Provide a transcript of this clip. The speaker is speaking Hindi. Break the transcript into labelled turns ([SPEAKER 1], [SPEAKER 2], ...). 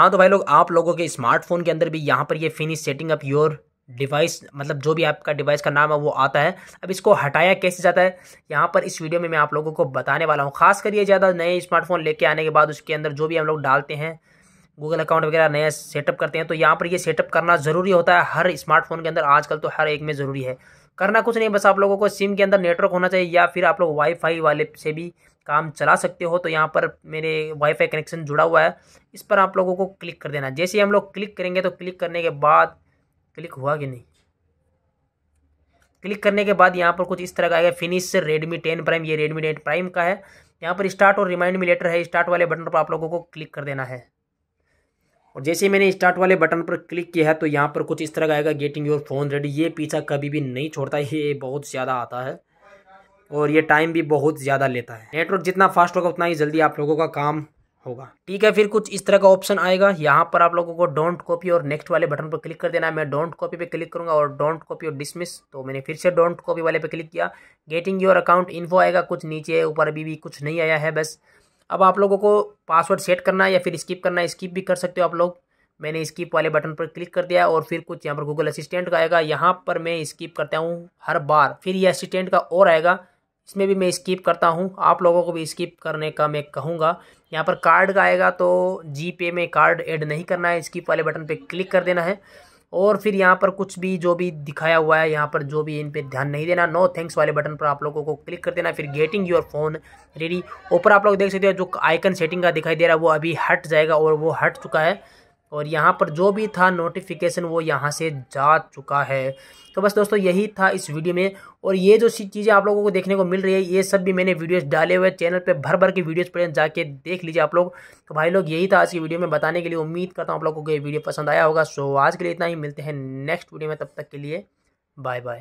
[SPEAKER 1] हाँ तो भाई लोग आप लोगों के स्मार्टफोन के अंदर भी यहाँ पर ये finish setting up your device मतलब जो भी आपका डिवाइस का नाम है वो आता है अब इसको हटाया कैसे जाता है यहाँ पर इस वीडियो में मैं आप लोगों को बताने वाला हूँ कर ये ज़्यादा नए स्मार्टफोन लेके आने के बाद उसके अंदर जो भी हम लोग डालते हैं गूगल अकाउंट वगैरह नया सेटअप करते हैं तो यहाँ पर ये सेटअप करना ज़रूरी होता है हर स्मार्टफोन के अंदर आजकल तो हर एक में ज़रूरी है करना कुछ नहीं बस आप लोगों को सिम के अंदर नेटवर्क होना चाहिए या फिर आप लोग वाईफाई वाले से भी काम चला सकते हो तो यहाँ पर मेरे वाईफाई कनेक्शन जुड़ा हुआ है इस पर आप लोगों को क्लिक कर देना जैसे हम लोग क्लिक करेंगे तो क्लिक करने के बाद क्लिक हुआ कि नहीं क्लिक करने के बाद यहाँ पर कुछ इस तरह का आएगा फिनिश रेडमी टेन प्राइम ये रेडमी टेन प्राइम का है यहाँ पर स्टार्ट और रिमाइंड मिलेटर लेटर है स्टार्ट वाले बटन पर आप लोगों को क्लिक कर देना है और जैसे मैंने स्टार्ट वाले बटन पर क्लिक किया है तो यहाँ पर कुछ इस तरह का आएगा गेटिंग योर फ़ोन रेडी ये पीछा कभी भी नहीं छोड़ता ये बहुत ज़्यादा आता है और ये टाइम भी बहुत ज़्यादा लेता है नेटवर्क जितना फास्ट होगा उतना ही जल्दी आप लोगों का काम होगा ठीक है फिर कुछ इस तरह का ऑप्शन आएगा यहाँ पर आप लोगों को डोंट कॉपी और नेक्स्ट वाले बटन पर क्लिक कर देना है मैं डोंट कॉपी पे क्लिक करूँगा और डोंट कॉपी और डिसमिस तो मैंने फिर से डोंट कॉपी वाले पे क्लिक किया गेटिंग योर अकाउंट इन्फो आएगा कुछ नीचे ऊपर अभी भी कुछ नहीं आया है बस अब आप लोगों को पासवर्ड सेट करना है या फिर स्किप करना है स्किप भी कर सकते हो आप लोग मैंने स्किप वाले बटन पर क्लिक कर दिया और फिर कुछ यहाँ पर गूगल असिस्टेंट का आएगा यहाँ पर मैं स्किप करता हूँ हर बार फिर ये असिस्टेंट का और आएगा इसमें भी मैं स्किप करता हूँ आप लोगों को भी स्किप करने का मैं कहूँगा यहाँ पर कार्ड का आएगा तो जी पे में कार्ड ऐड नहीं करना है स्किप वाले बटन पर क्लिक कर देना है और फिर यहाँ पर कुछ भी जो भी दिखाया हुआ है यहाँ पर जो भी इन पर ध्यान नहीं देना नो थैंक्स वाले बटन पर आप लोगों को क्लिक कर देना फिर गेटिंग योर फोन रेडी ऊपर आप लोग देख सकते हो जो आइकन सेटिंग का दिखाई दे रहा है वो अभी हट जाएगा और वो हट चुका है और यहाँ पर जो भी था नोटिफिकेशन वो यहाँ से जा चुका है तो बस दोस्तों यही था इस वीडियो में और ये जो चीज़ें आप लोगों को देखने को मिल रही है ये सब भी मैंने वीडियोस डाले हुए चैनल पे भर भर के वीडियोस पर जाके देख लीजिए आप लोग तो भाई लोग यही था आज की वीडियो में बताने के लिए उम्मीद करता हूँ आप लोगों को ये वीडियो पसंद आया होगा सो आज के लिए इतना ही मिलते हैं नेक्स्ट वीडियो में तब तक के लिए बाय बाय